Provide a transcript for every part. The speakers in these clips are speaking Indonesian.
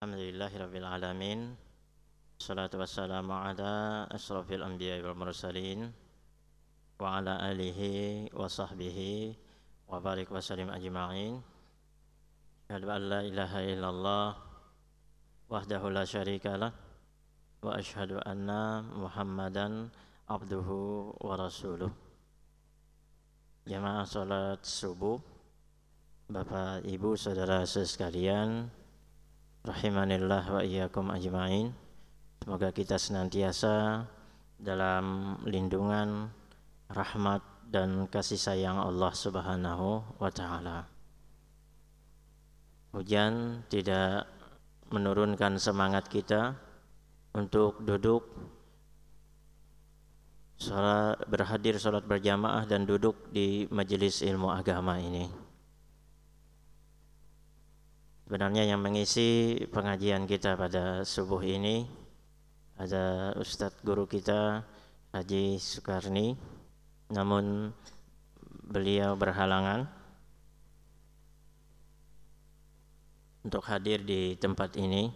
Alhamdulillahi Rabbil Alamin Salatu wassalamu ala asrafil anbiya wal mursalin Wa ala alihi wa sahbihi Wa barik wa salim ajma'in Shahadu an la ilaha illallah Wahdahu la syarika lah Wa ashadu anna muhammadan abduhu wa rasuluh Jemaah salat subuh Bapak, Ibu, Saudara, Saudara sekalian rahimanillah wa iyyakum ajmain. Semoga kita senantiasa dalam lindungan rahmat dan kasih sayang Allah Subhanahu wa taala. Hujan tidak menurunkan semangat kita untuk duduk sholat, berhadir sholat berjamaah dan duduk di majelis ilmu agama ini sebenarnya yang mengisi pengajian kita pada subuh ini ada Ustadz guru kita Haji Soekarni namun beliau berhalangan untuk hadir di tempat ini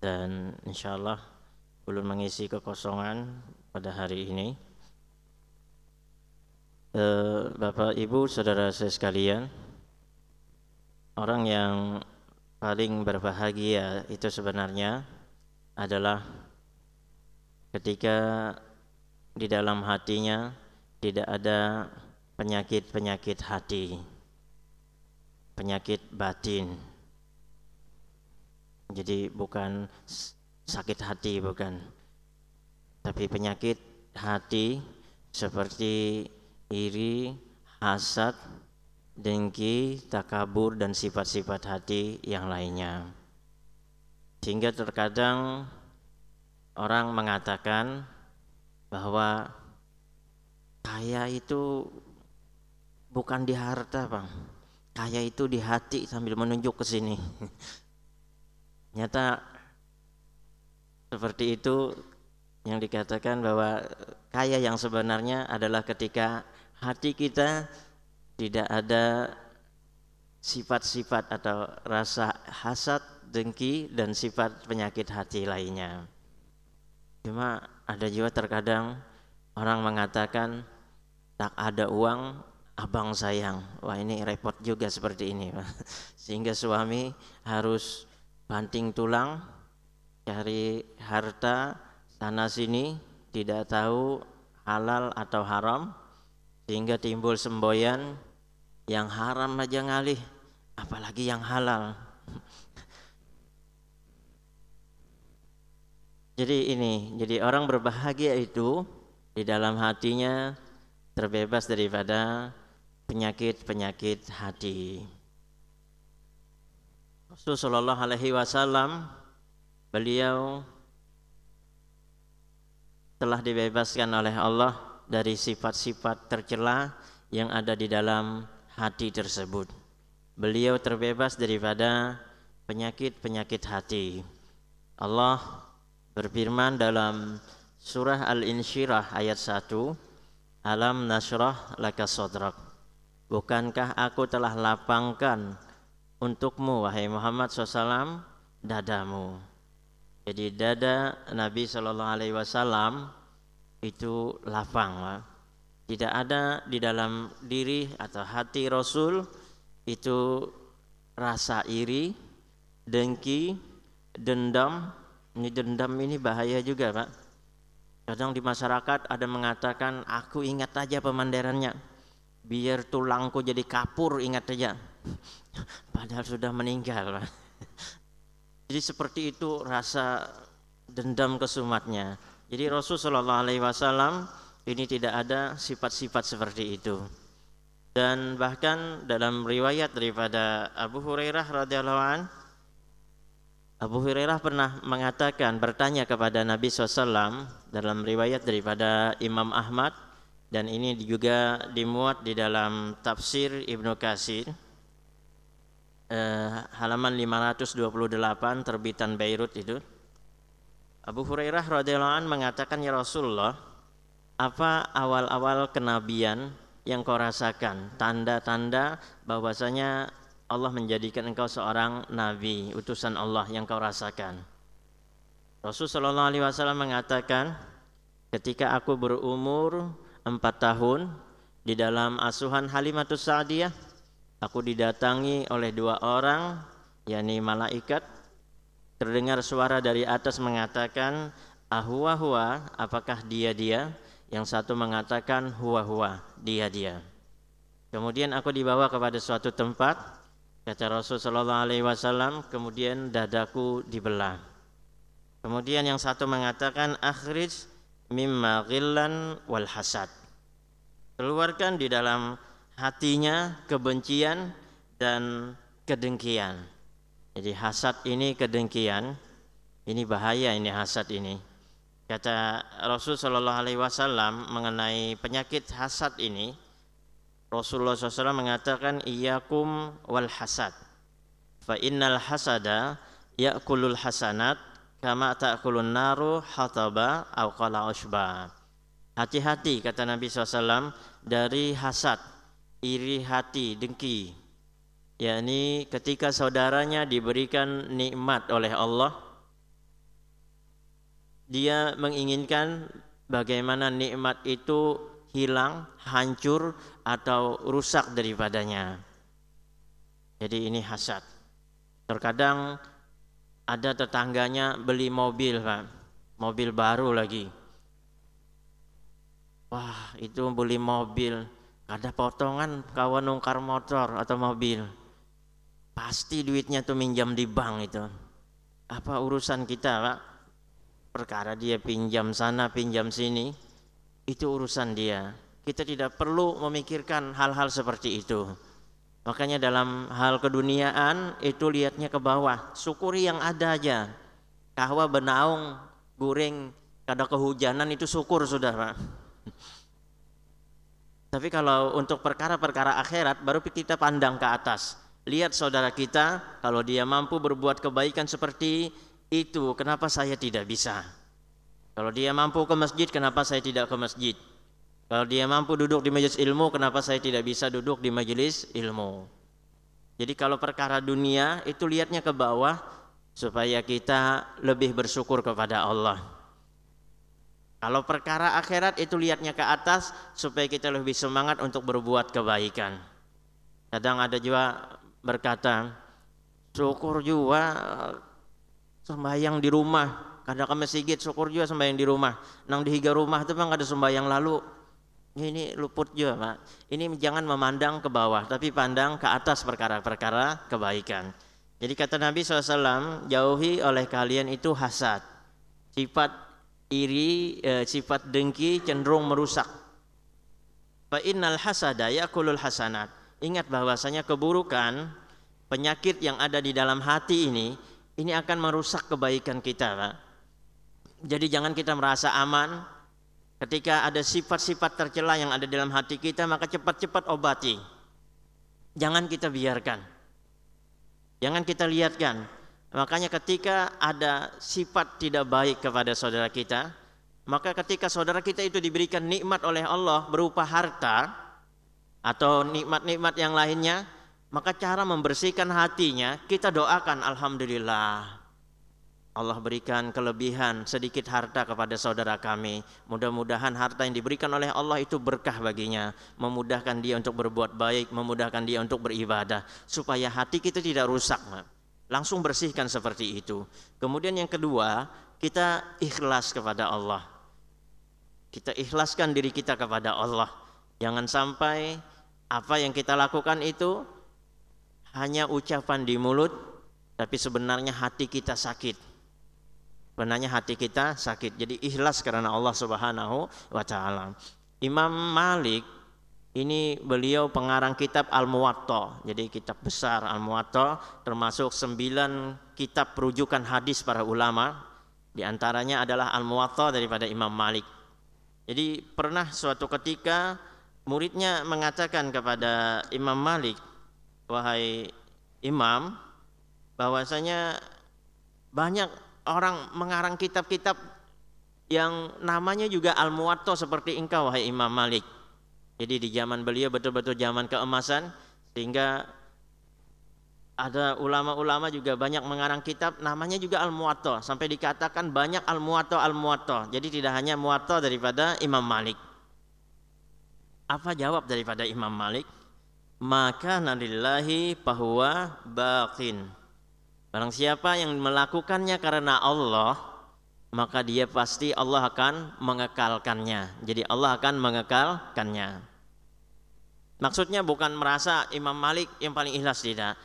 dan insya Allah belum mengisi kekosongan pada hari ini eh, Bapak Ibu Saudara saya sekalian orang yang paling berbahagia itu sebenarnya adalah ketika di dalam hatinya tidak ada penyakit-penyakit hati, penyakit batin. Jadi bukan sakit hati bukan, tapi penyakit hati seperti iri, hasad, dengki, takabur dan sifat-sifat hati yang lainnya. Sehingga terkadang orang mengatakan bahwa kaya itu bukan di harta, Bang. Kaya itu di hati sambil menunjuk ke sini. Nyata seperti itu yang dikatakan bahwa kaya yang sebenarnya adalah ketika hati kita tidak ada sifat-sifat atau rasa hasad, dengki dan sifat penyakit hati lainnya. Cuma ada juga terkadang orang mengatakan tak ada uang abang sayang. Wah ini repot juga seperti ini. Sehingga suami harus banting tulang cari harta sana sini tidak tahu halal atau haram sehingga timbul semboyan yang haram aja ngalih apalagi yang halal jadi ini jadi orang berbahagia itu di dalam hatinya terbebas daripada penyakit-penyakit hati Rasulullah Shallallahu Alaihi Wasallam beliau telah dibebaskan oleh Allah dari sifat-sifat tercela yang ada di dalam hati tersebut. Beliau terbebas daripada penyakit-penyakit hati. Allah berfirman dalam surah Al-Insyirah ayat 1, Alam nasrah laka sodrak. Bukankah aku telah lapangkan untukmu, wahai Muhammad SAW, dadamu. Jadi dada Nabi Shallallahu Alaihi Wasallam itu lapang tidak ada di dalam diri atau hati Rasul itu rasa iri dengki dendam ini dendam ini bahaya juga Pak kadang di masyarakat ada mengatakan aku ingat aja pemandarannya biar tulangku jadi kapur ingat aja padahal sudah meninggal Pak. jadi seperti itu rasa dendam kesumatnya jadi Rasul Shallallahu Alaihi Wasallam ini tidak ada sifat-sifat seperti itu. Dan bahkan dalam riwayat daripada Abu Hurairah radhiyallahu an, Abu Hurairah pernah mengatakan bertanya kepada Nabi SAW dalam riwayat daripada Imam Ahmad dan ini juga dimuat di dalam tafsir Ibnu Kasir eh, halaman 528 terbitan Beirut itu Abu Hurairah radhiyallahu an mengatakan ya Rasulullah, apa awal-awal kenabian yang kau rasakan? Tanda-tanda bahwasanya Allah menjadikan engkau seorang nabi, utusan Allah yang kau rasakan. Rasul sallallahu alaihi wasallam mengatakan, ketika aku berumur empat tahun di dalam asuhan Halimatus Sa'diyah, aku didatangi oleh dua orang yakni malaikat terdengar suara dari atas mengatakan ahwa huwa apakah dia dia yang satu mengatakan huwa huwa dia dia kemudian aku dibawa kepada suatu tempat kata Rasul sallallahu Alaihi Wasallam kemudian dadaku dibelah kemudian yang satu mengatakan akhrij mimma ghillan wal hasad keluarkan di dalam hatinya kebencian dan kedengkian jadi hasad ini kedengkian, ini bahaya ini hasad ini. Kata Rasul Shallallahu Alaihi Wasallam mengenai penyakit hasad ini, Rasulullah SAW mengatakan iyyakum wal hasad. Fa innal hasada yakulul hasanat kama ta'kulun naru hataba au qala usba. Hati-hati kata Nabi SAW dari hasad, iri hati, dengki, yakni ketika saudaranya diberikan nikmat oleh Allah dia menginginkan bagaimana nikmat itu hilang, hancur atau rusak daripadanya. Jadi ini hasad. Terkadang ada tetangganya beli mobil, Pak. Mobil baru lagi. Wah, itu beli mobil. Ada potongan kawan nungkar motor atau mobil Pasti duitnya tuh minjam di bank itu. Apa urusan kita, Pak? Perkara dia pinjam sana, pinjam sini, itu urusan dia. Kita tidak perlu memikirkan hal-hal seperti itu. Makanya dalam hal keduniaan itu lihatnya ke bawah, syukuri yang ada aja. Kahwa benaung, guring, kada kehujanan itu syukur saudara Tapi kalau untuk perkara-perkara akhirat baru kita pandang ke atas. Lihat saudara kita, kalau dia mampu berbuat kebaikan seperti itu, kenapa saya tidak bisa? Kalau dia mampu ke masjid, kenapa saya tidak ke masjid? Kalau dia mampu duduk di majelis ilmu, kenapa saya tidak bisa duduk di majelis ilmu? Jadi kalau perkara dunia itu lihatnya ke bawah supaya kita lebih bersyukur kepada Allah. Kalau perkara akhirat itu lihatnya ke atas supaya kita lebih semangat untuk berbuat kebaikan. Kadang ada juga berkata, syukur juga sembahyang di rumah. Kadang kami sigit syukur juga sembahyang di rumah. Nang dihiga rumah itu memang ada sembahyang lalu. Ini luput juga pak. Ini jangan memandang ke bawah, tapi pandang ke atas perkara-perkara kebaikan. Jadi kata Nabi SAW, jauhi oleh kalian itu hasad. Sifat iri, eh, sifat dengki cenderung merusak. Fa innal hasada yakulul hasanat Ingat bahwasanya keburukan, penyakit yang ada di dalam hati ini, ini akan merusak kebaikan kita. Pak. Jadi jangan kita merasa aman ketika ada sifat-sifat tercela yang ada dalam hati kita, maka cepat-cepat obati. Jangan kita biarkan. Jangan kita lihatkan. Makanya ketika ada sifat tidak baik kepada saudara kita, maka ketika saudara kita itu diberikan nikmat oleh Allah berupa harta, atau nikmat-nikmat yang lainnya, maka cara membersihkan hatinya kita doakan alhamdulillah. Allah berikan kelebihan sedikit harta kepada saudara kami. Mudah-mudahan harta yang diberikan oleh Allah itu berkah baginya, memudahkan dia untuk berbuat baik, memudahkan dia untuk beribadah, supaya hati kita tidak rusak. Langsung bersihkan seperti itu. Kemudian yang kedua, kita ikhlas kepada Allah. Kita ikhlaskan diri kita kepada Allah. Jangan sampai apa yang kita lakukan itu hanya ucapan di mulut, tapi sebenarnya hati kita sakit. Benarnya hati kita sakit. Jadi ikhlas karena Allah Subhanahu wa taala. Imam Malik ini beliau pengarang kitab Al-Muwatta. Jadi kitab besar Al-Muwatta termasuk sembilan kitab rujukan hadis para ulama. Di antaranya adalah Al-Muwatta daripada Imam Malik. Jadi pernah suatu ketika muridnya mengatakan kepada Imam Malik, "Wahai Imam, bahwasanya banyak orang mengarang kitab-kitab yang namanya juga Al-Muwatta seperti engkau wahai Imam Malik." Jadi di zaman beliau betul-betul zaman keemasan sehingga ada ulama-ulama juga banyak mengarang kitab namanya juga Al-Muwatta sampai dikatakan banyak Al-Muwatta Al-Muwatta. Jadi tidak hanya Muwatta daripada Imam Malik. Apa jawab daripada Imam Malik? Maka nalillahi bahwa baqin. Barang siapa yang melakukannya karena Allah, maka dia pasti Allah akan mengekalkannya. Jadi Allah akan mengekalkannya. Maksudnya bukan merasa Imam Malik yang paling ikhlas tidak.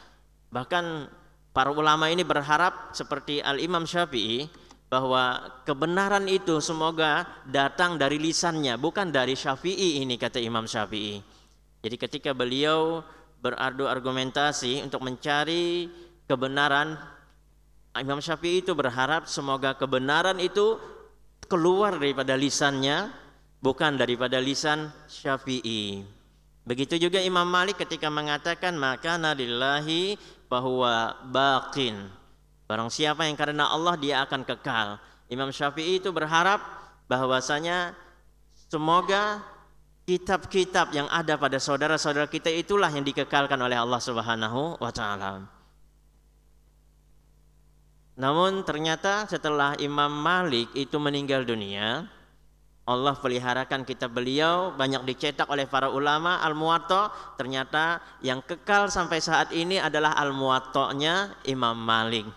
Bahkan para ulama ini berharap seperti Al Imam Syafi'i bahwa kebenaran itu semoga datang dari lisannya bukan dari Syafi'i ini kata Imam Syafi'i. Jadi ketika beliau beradu argumentasi untuk mencari kebenaran Imam Syafi'i itu berharap semoga kebenaran itu keluar daripada lisannya bukan daripada lisan Syafi'i. Begitu juga Imam Malik ketika mengatakan maka nadillahi bahwa baqin Barang siapa yang karena Allah dia akan kekal. Imam Syafi'i itu berharap bahwasanya semoga kitab-kitab yang ada pada saudara-saudara kita itulah yang dikekalkan oleh Allah Subhanahu wa taala. Namun ternyata setelah Imam Malik itu meninggal dunia, Allah peliharakan kitab beliau banyak dicetak oleh para ulama Al-Muwatta. Ternyata yang kekal sampai saat ini adalah al nya Imam Malik.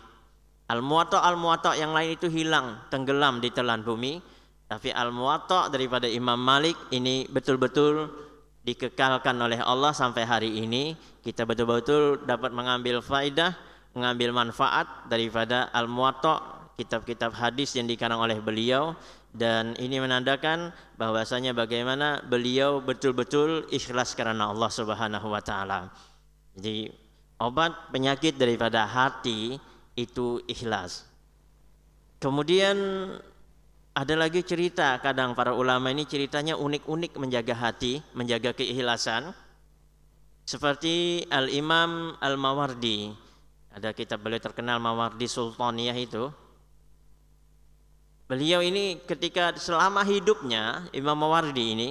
Al-Muwatta Al-Muwatta yang lain itu hilang, tenggelam di telan bumi, tapi Al-Muwatta daripada Imam Malik ini betul-betul dikekalkan oleh Allah sampai hari ini. Kita betul-betul dapat mengambil faidah, mengambil manfaat daripada Al-Muwatta, kitab-kitab hadis yang dikarang oleh beliau dan ini menandakan bahwasanya bagaimana beliau betul-betul ikhlas karena Allah Subhanahu wa taala. Jadi obat penyakit daripada hati itu ikhlas. Kemudian ada lagi cerita kadang para ulama ini ceritanya unik-unik menjaga hati, menjaga keikhlasan. Seperti Al-Imam Al-Mawardi. Ada kitab beliau terkenal Mawardi Sultaniyah itu. Beliau ini ketika selama hidupnya Imam Mawardi ini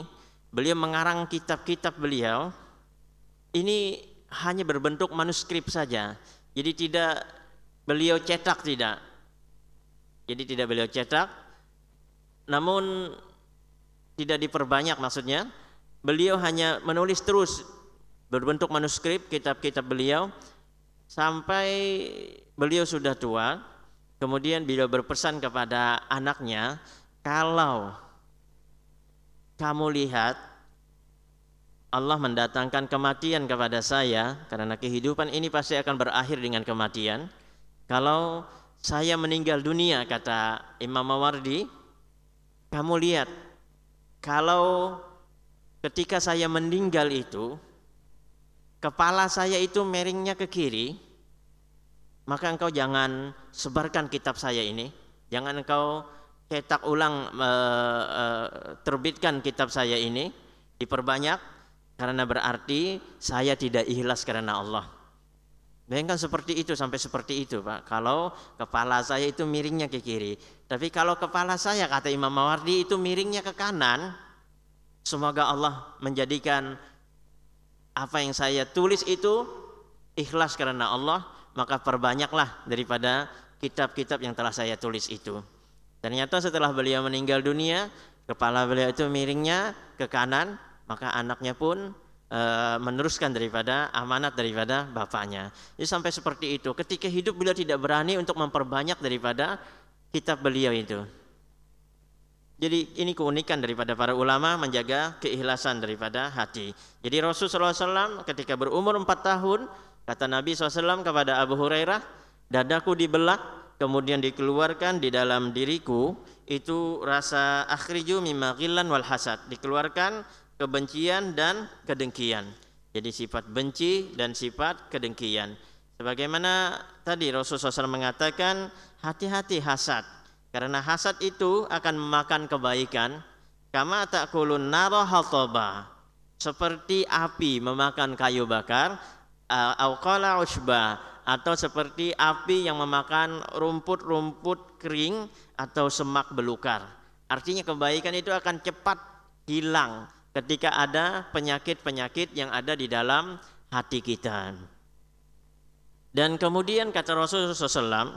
beliau mengarang kitab-kitab beliau ini hanya berbentuk manuskrip saja. Jadi tidak beliau cetak tidak jadi tidak beliau cetak namun tidak diperbanyak maksudnya beliau hanya menulis terus berbentuk manuskrip kitab-kitab beliau sampai beliau sudah tua kemudian beliau berpesan kepada anaknya kalau kamu lihat Allah mendatangkan kematian kepada saya karena kehidupan ini pasti akan berakhir dengan kematian kalau saya meninggal dunia kata Imam Mawardi, kamu lihat kalau ketika saya meninggal itu kepala saya itu miringnya ke kiri, maka engkau jangan sebarkan kitab saya ini, jangan engkau cetak ulang e, e, terbitkan kitab saya ini diperbanyak karena berarti saya tidak ikhlas karena Allah. Bayangkan seperti itu sampai seperti itu, Pak. Kalau kepala saya itu miringnya ke kiri, tapi kalau kepala saya kata Imam Mawardi itu miringnya ke kanan, semoga Allah menjadikan apa yang saya tulis itu ikhlas karena Allah, maka perbanyaklah daripada kitab-kitab yang telah saya tulis itu. Ternyata setelah beliau meninggal dunia, kepala beliau itu miringnya ke kanan, maka anaknya pun Eh, meneruskan daripada amanat daripada bapaknya. Jadi sampai seperti itu. Ketika hidup beliau tidak berani untuk memperbanyak daripada kitab beliau itu. Jadi ini keunikan daripada para ulama menjaga keikhlasan daripada hati. Jadi Rasulullah SAW ketika berumur 4 tahun, kata Nabi SAW kepada Abu Hurairah, dadaku dibelah, kemudian dikeluarkan di dalam diriku, itu rasa akhriju mimma ghillan wal hasad. Dikeluarkan kebencian dan kedengkian. Jadi sifat benci dan sifat kedengkian. Sebagaimana tadi Rasulullah SAW mengatakan hati-hati hasad. Karena hasad itu akan memakan kebaikan. Kama takulun naro toba, Seperti api memakan kayu bakar. Eh, Awkala usba. Atau seperti api yang memakan rumput-rumput kering atau semak belukar. Artinya kebaikan itu akan cepat hilang ketika ada penyakit-penyakit yang ada di dalam hati kita. Dan kemudian kata Rasulullah SAW,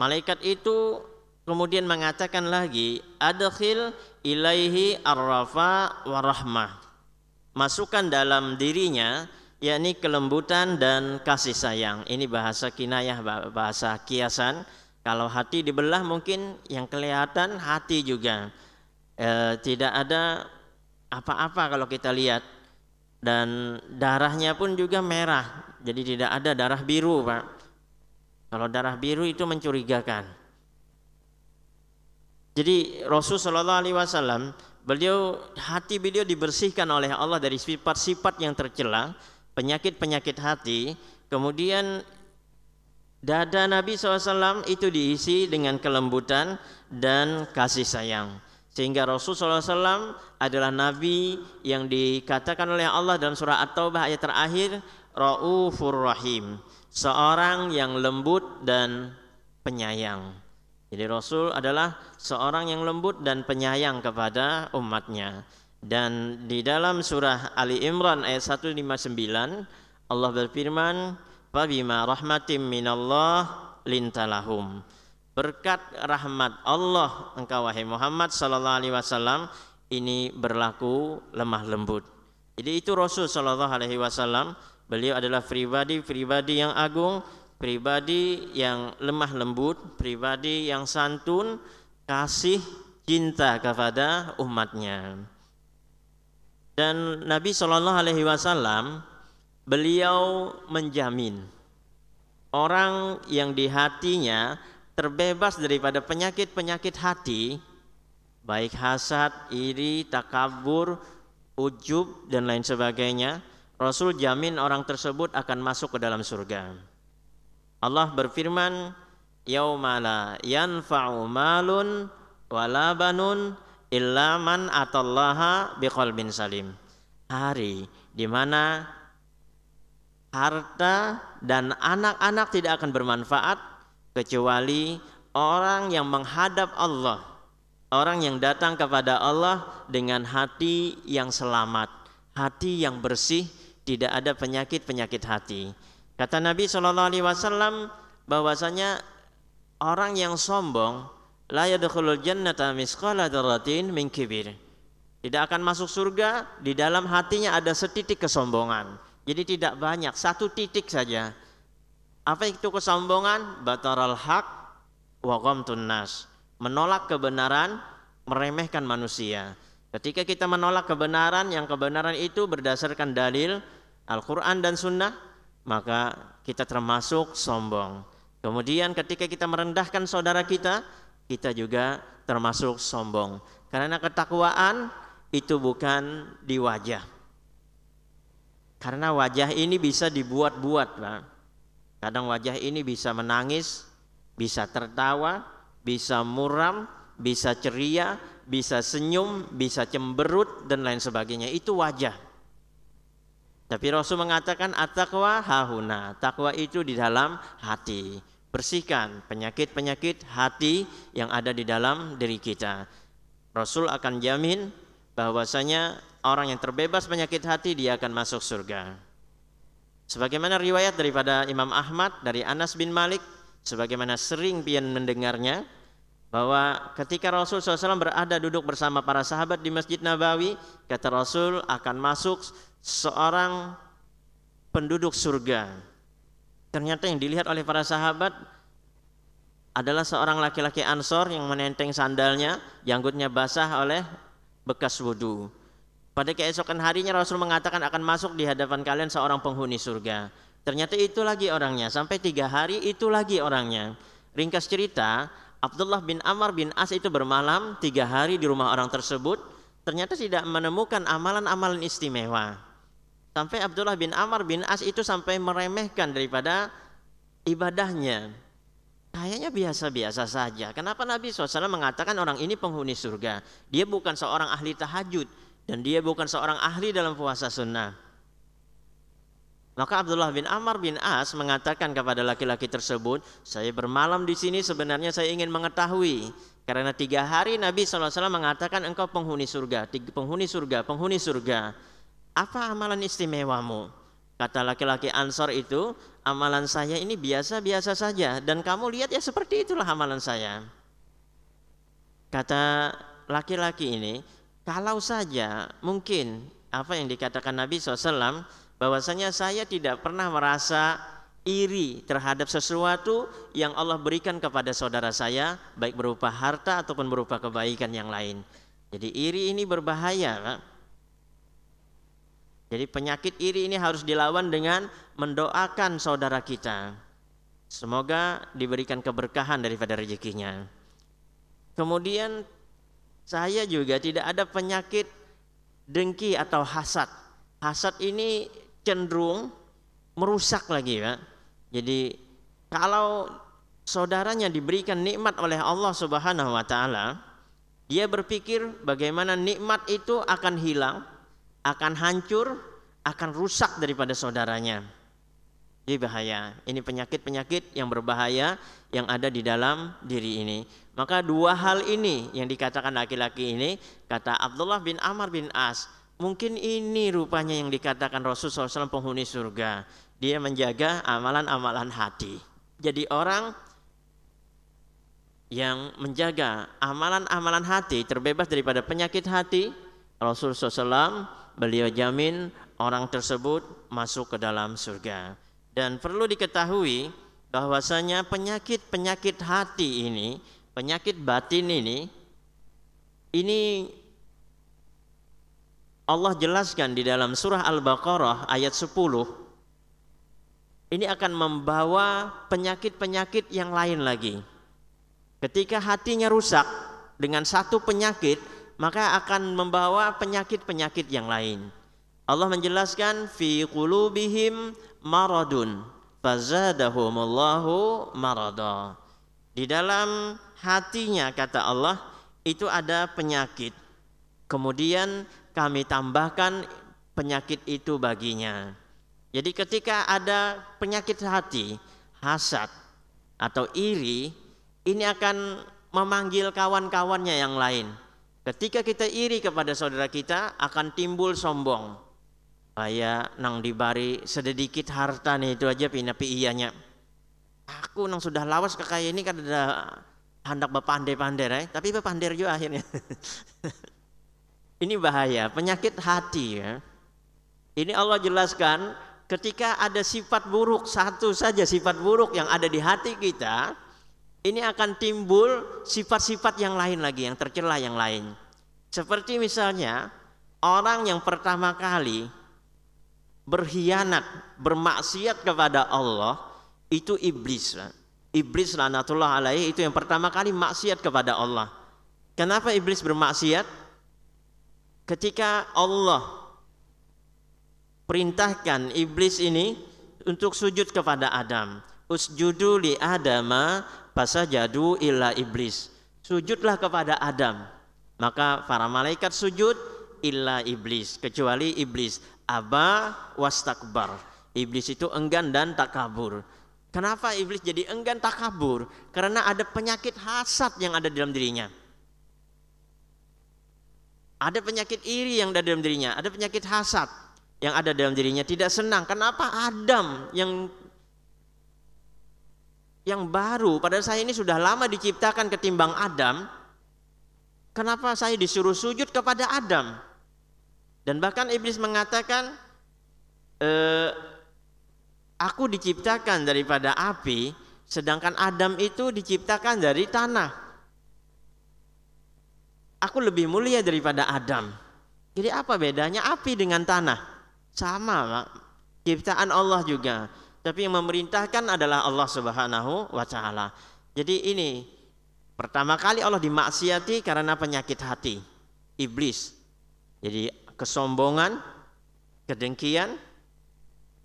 malaikat itu kemudian mengatakan lagi, adkhil ilaihi arrafa warahmah. Masukkan dalam dirinya yakni kelembutan dan kasih sayang. Ini bahasa kinayah, bahasa kiasan. Kalau hati dibelah mungkin yang kelihatan hati juga. E, tidak ada apa-apa kalau kita lihat dan darahnya pun juga merah jadi tidak ada darah biru Pak kalau darah biru itu mencurigakan jadi Rasul Shallallahu Alaihi Wasallam beliau hati beliau dibersihkan oleh Allah dari sifat-sifat yang tercela penyakit-penyakit hati kemudian dada Nabi SAW itu diisi dengan kelembutan dan kasih sayang sehingga Rasulullah SAW adalah Nabi yang dikatakan oleh Allah dalam surah At-Taubah ayat terakhir, Ra'ufur Rahim, seorang yang lembut dan penyayang. Jadi Rasul adalah seorang yang lembut dan penyayang kepada umatnya. Dan di dalam surah Ali Imran ayat 159, Allah berfirman, "Fabima rahmatim minallah lintalahum." berkat rahmat Allah engkau wahai Muhammad sallallahu alaihi wasallam ini berlaku lemah lembut. Jadi itu Rasul sallallahu alaihi wasallam, beliau adalah pribadi-pribadi yang agung, pribadi yang lemah lembut, pribadi yang santun, kasih cinta kepada umatnya. Dan Nabi sallallahu alaihi wasallam beliau menjamin orang yang di hatinya terbebas daripada penyakit-penyakit hati baik hasad, iri, takabur, ujub dan lain sebagainya, Rasul jamin orang tersebut akan masuk ke dalam surga. Allah berfirman, "Yaumala yanfa'u malun wala banun illa man atallaha biqalbin salim." Hari di mana harta dan anak-anak tidak akan bermanfaat kecuali orang yang menghadap Allah, orang yang datang kepada Allah dengan hati yang selamat, hati yang bersih, tidak ada penyakit-penyakit hati. Kata Nabi Shallallahu alaihi wasallam bahwasanya orang yang sombong la yadkhulul jannata misqala dzarratin min kibir. Tidak akan masuk surga di dalam hatinya ada setitik kesombongan. Jadi tidak banyak, satu titik saja apa itu kesombongan? Bataral hak, wa tunas. Menolak kebenaran, meremehkan manusia. Ketika kita menolak kebenaran, yang kebenaran itu berdasarkan dalil Al-Quran dan Sunnah, maka kita termasuk sombong. Kemudian ketika kita merendahkan saudara kita, kita juga termasuk sombong. Karena ketakwaan itu bukan di wajah. Karena wajah ini bisa dibuat-buat, Pak. Kadang wajah ini bisa menangis, bisa tertawa, bisa muram, bisa ceria, bisa senyum, bisa cemberut dan lain sebagainya. Itu wajah. Tapi Rasul mengatakan ataqwa hahuna. Takwa itu di dalam hati. Bersihkan penyakit-penyakit hati yang ada di dalam diri kita. Rasul akan jamin bahwasanya orang yang terbebas penyakit hati dia akan masuk surga. Sebagaimana riwayat daripada Imam Ahmad dari Anas bin Malik, sebagaimana sering pian mendengarnya, bahwa ketika Rasul SAW berada duduk bersama para sahabat di Masjid Nabawi, kata Rasul akan masuk seorang penduduk surga. Ternyata yang dilihat oleh para sahabat adalah seorang laki-laki ansor yang menenteng sandalnya, janggutnya basah oleh bekas wudhu. Pada keesokan harinya Rasul mengatakan akan masuk di hadapan kalian seorang penghuni surga. Ternyata itu lagi orangnya. Sampai tiga hari itu lagi orangnya. Ringkas cerita, Abdullah bin Amr bin As itu bermalam tiga hari di rumah orang tersebut. Ternyata tidak menemukan amalan-amalan istimewa. Sampai Abdullah bin Amr bin As itu sampai meremehkan daripada ibadahnya. Kayaknya biasa-biasa saja. Kenapa Nabi SAW mengatakan orang ini penghuni surga? Dia bukan seorang ahli tahajud dan dia bukan seorang ahli dalam puasa sunnah. Maka Abdullah bin Amr bin As mengatakan kepada laki-laki tersebut, saya bermalam di sini sebenarnya saya ingin mengetahui karena tiga hari Nabi SAW mengatakan engkau penghuni surga, penghuni surga, penghuni surga. Apa amalan istimewamu? Kata laki-laki Ansor itu, amalan saya ini biasa-biasa saja dan kamu lihat ya seperti itulah amalan saya. Kata laki-laki ini, kalau saja mungkin apa yang dikatakan Nabi SAW bahwasanya saya tidak pernah merasa iri terhadap sesuatu yang Allah berikan kepada saudara saya baik berupa harta ataupun berupa kebaikan yang lain. Jadi iri ini berbahaya, Jadi penyakit iri ini harus dilawan dengan mendoakan saudara kita. Semoga diberikan keberkahan daripada rezekinya. Kemudian saya juga tidak ada penyakit dengki atau hasad. Hasad ini cenderung merusak lagi ya. Jadi kalau saudaranya diberikan nikmat oleh Allah Subhanahu wa taala, dia berpikir bagaimana nikmat itu akan hilang, akan hancur, akan rusak daripada saudaranya. Ini bahaya. Ini penyakit-penyakit yang berbahaya yang ada di dalam diri ini. Maka dua hal ini yang dikatakan laki-laki ini, kata Abdullah bin Amr bin As, mungkin ini rupanya yang dikatakan Rasulullah SAW penghuni surga. Dia menjaga amalan-amalan hati. Jadi orang yang menjaga amalan-amalan hati terbebas daripada penyakit hati, Rasulullah SAW beliau jamin orang tersebut masuk ke dalam surga. Dan perlu diketahui bahwasanya penyakit-penyakit hati ini, penyakit batin ini ini Allah jelaskan di dalam surah Al-Baqarah ayat 10 ini akan membawa penyakit-penyakit yang lain lagi. Ketika hatinya rusak dengan satu penyakit, maka akan membawa penyakit-penyakit yang lain. Allah menjelaskan fi qulubihim maradun fazadahumullahu marada. Di dalam hatinya kata Allah itu ada penyakit. Kemudian kami tambahkan penyakit itu baginya. Jadi ketika ada penyakit hati, hasad atau iri, ini akan memanggil kawan-kawannya yang lain. Ketika kita iri kepada saudara kita akan timbul sombong Aya nang dibari sedikit harta nih itu aja pina piyanya Aku nang sudah lawas ke kaya ini kan ada hendak berpandai-pandai, ya eh. tapi berpandai juga akhirnya. ini bahaya, penyakit hati ya. Ini Allah jelaskan ketika ada sifat buruk satu saja sifat buruk yang ada di hati kita, ini akan timbul sifat-sifat yang lain lagi yang tercela yang lain. Seperti misalnya orang yang pertama kali berkhianat, bermaksiat kepada Allah itu iblis. Iblis lanatullah alaihi itu yang pertama kali maksiat kepada Allah. Kenapa iblis bermaksiat? Ketika Allah perintahkan iblis ini untuk sujud kepada Adam. Usjudu li Adama fasajadu illa iblis. Sujudlah kepada Adam. Maka para malaikat sujud illa iblis kecuali iblis Aba wastakbar. Iblis itu enggan dan tak kabur. Kenapa iblis jadi enggan tak kabur? Karena ada penyakit hasad yang ada dalam dirinya. Ada penyakit iri yang ada dalam dirinya, ada penyakit hasad yang ada dalam dirinya, tidak senang. Kenapa Adam yang yang baru, pada saya ini sudah lama diciptakan ketimbang Adam, kenapa saya disuruh sujud kepada Adam? Dan bahkan iblis mengatakan, e, aku diciptakan daripada api, sedangkan Adam itu diciptakan dari tanah. Aku lebih mulia daripada Adam. Jadi apa bedanya api dengan tanah? Sama, Pak. Ciptaan Allah juga. Tapi yang memerintahkan adalah Allah Subhanahu wa taala. Jadi ini pertama kali Allah dimaksiati karena penyakit hati iblis. Jadi kesombongan, kedengkian,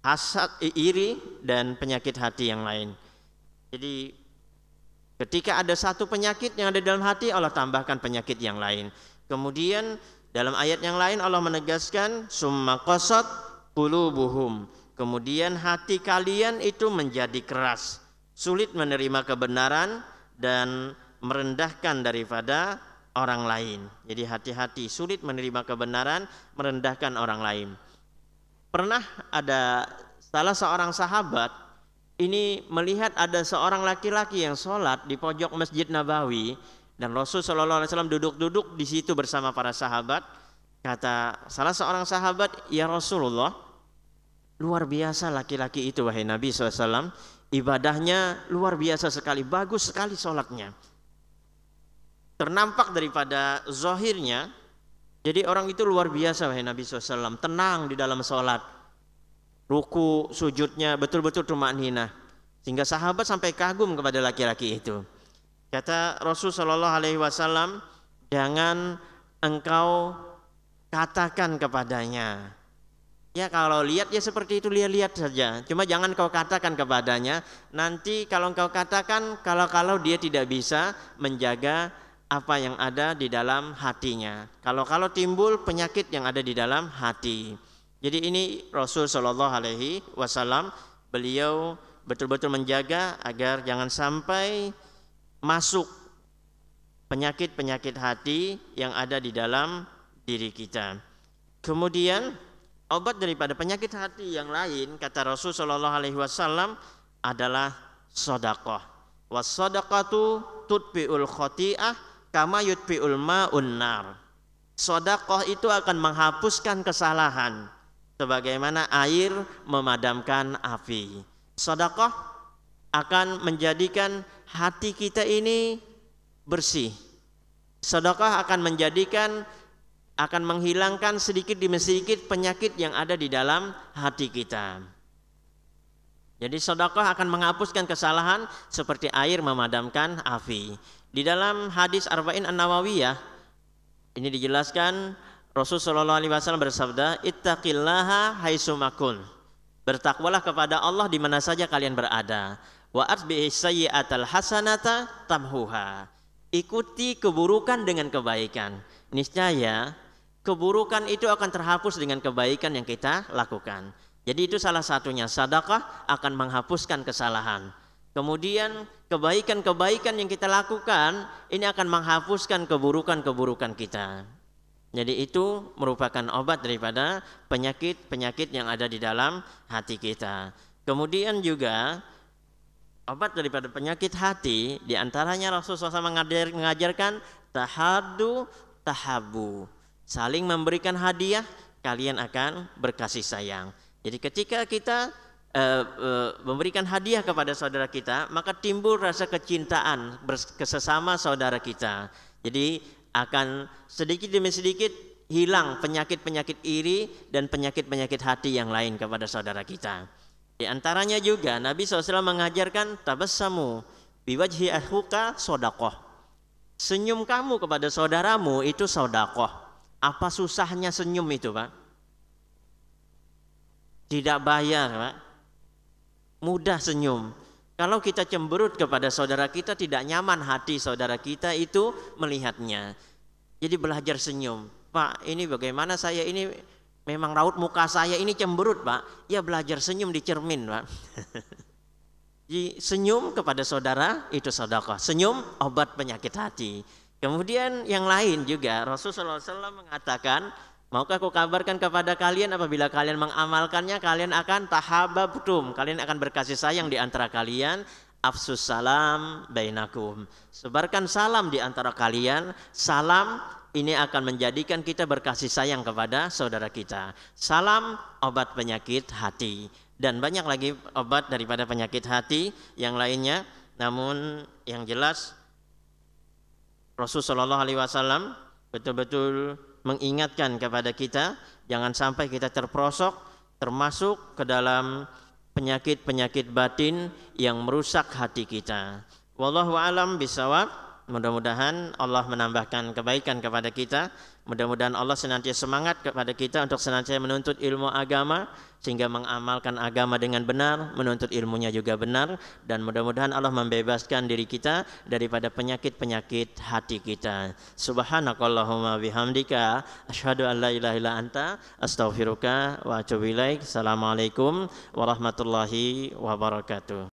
hasad, iri, dan penyakit hati yang lain. Jadi ketika ada satu penyakit yang ada dalam hati, Allah tambahkan penyakit yang lain. Kemudian dalam ayat yang lain Allah menegaskan summa qasat qulubuhum. Kemudian hati kalian itu menjadi keras, sulit menerima kebenaran dan merendahkan daripada orang lain. Jadi hati-hati, sulit menerima kebenaran, merendahkan orang lain. Pernah ada salah seorang sahabat ini melihat ada seorang laki-laki yang sholat di pojok Masjid Nabawi dan Rasul SAW duduk-duduk di situ bersama para sahabat. Kata salah seorang sahabat, ya Rasulullah, luar biasa laki-laki itu wahai Nabi SAW. Ibadahnya luar biasa sekali, bagus sekali sholatnya ternampak daripada zohirnya jadi orang itu luar biasa wahai Nabi SAW tenang di dalam sholat ruku sujudnya betul-betul tumak nina sehingga sahabat sampai kagum kepada laki-laki itu kata Rasul saw. jangan engkau katakan kepadanya Ya kalau lihat ya seperti itu lihat-lihat saja. Cuma jangan kau katakan kepadanya. Nanti kalau engkau katakan kalau-kalau dia tidak bisa menjaga apa yang ada di dalam hatinya. Kalau kalau timbul penyakit yang ada di dalam hati. Jadi ini Rasul Shallallahu Alaihi Wasallam beliau betul-betul menjaga agar jangan sampai masuk penyakit-penyakit hati yang ada di dalam diri kita. Kemudian obat daripada penyakit hati yang lain kata Rasul Shallallahu Alaihi Wasallam adalah sodakoh. Wasodakatu tutbiul khotiah kama yutfi ulma unnar Sodakoh itu akan menghapuskan kesalahan sebagaimana air memadamkan api. Sodakoh akan menjadikan hati kita ini bersih. Sodakoh akan menjadikan akan menghilangkan sedikit demi sedikit penyakit yang ada di dalam hati kita. Jadi sodakoh akan menghapuskan kesalahan seperti air memadamkan api. Di dalam hadis Arba'in An-Nawawiyah ini dijelaskan Rasul Shallallahu alaihi wasallam bersabda, "Ittaqillaha haisumakun. Bertakwalah kepada Allah di mana saja kalian berada. Wa atbi'is sayyi'atal hasanata tamhuha. Ikuti keburukan dengan kebaikan. Niscaya keburukan itu akan terhapus dengan kebaikan yang kita lakukan. Jadi itu salah satunya sadakah akan menghapuskan kesalahan. Kemudian kebaikan-kebaikan yang kita lakukan ini akan menghapuskan keburukan-keburukan kita. Jadi itu merupakan obat daripada penyakit-penyakit yang ada di dalam hati kita. Kemudian juga obat daripada penyakit hati diantaranya Rasulullah SAW mengajarkan tahadu tahabu saling memberikan hadiah kalian akan berkasih sayang. Jadi ketika kita Eh, eh, memberikan hadiah kepada saudara kita, maka timbul rasa kecintaan kesesama saudara kita. Jadi akan sedikit demi sedikit hilang penyakit-penyakit iri dan penyakit-penyakit hati yang lain kepada saudara kita. Di antaranya juga Nabi SAW mengajarkan tabassamu biwajhi ahuka sodakoh. Senyum kamu kepada saudaramu itu sodakoh. Apa susahnya senyum itu Pak? Tidak bayar Pak mudah senyum. Kalau kita cemberut kepada saudara kita tidak nyaman hati saudara kita itu melihatnya. Jadi belajar senyum. Pak, ini bagaimana saya ini memang raut muka saya ini cemberut, Pak. Ya belajar senyum di cermin, Pak. Jadi senyum kepada saudara itu sedekah. Senyum obat penyakit hati. Kemudian yang lain juga Rasulullah SAW mengatakan Maukah aku kabarkan kepada kalian apabila kalian mengamalkannya kalian akan tahabbtum, kalian akan berkasih sayang di antara kalian, afsus salam bainakum. Sebarkan salam di antara kalian, salam ini akan menjadikan kita berkasih sayang kepada saudara kita. Salam obat penyakit hati dan banyak lagi obat daripada penyakit hati yang lainnya. Namun yang jelas Rasulullah Shallallahu Alaihi Wasallam betul-betul mengingatkan kepada kita jangan sampai kita terprosok termasuk ke dalam penyakit-penyakit batin yang merusak hati kita. Wallahu alam bisawab. Mudah-mudahan Allah menambahkan kebaikan kepada kita Mudah-mudahan Allah senantiasa semangat kepada kita untuk senantiasa menuntut ilmu agama sehingga mengamalkan agama dengan benar, menuntut ilmunya juga benar dan mudah-mudahan Allah membebaskan diri kita daripada penyakit-penyakit hati kita. Subhanakallahumma bihamdika asyhadu an la ilaha illa anta astaghfiruka wa atubu ilaik. Assalamualaikum warahmatullahi wabarakatuh.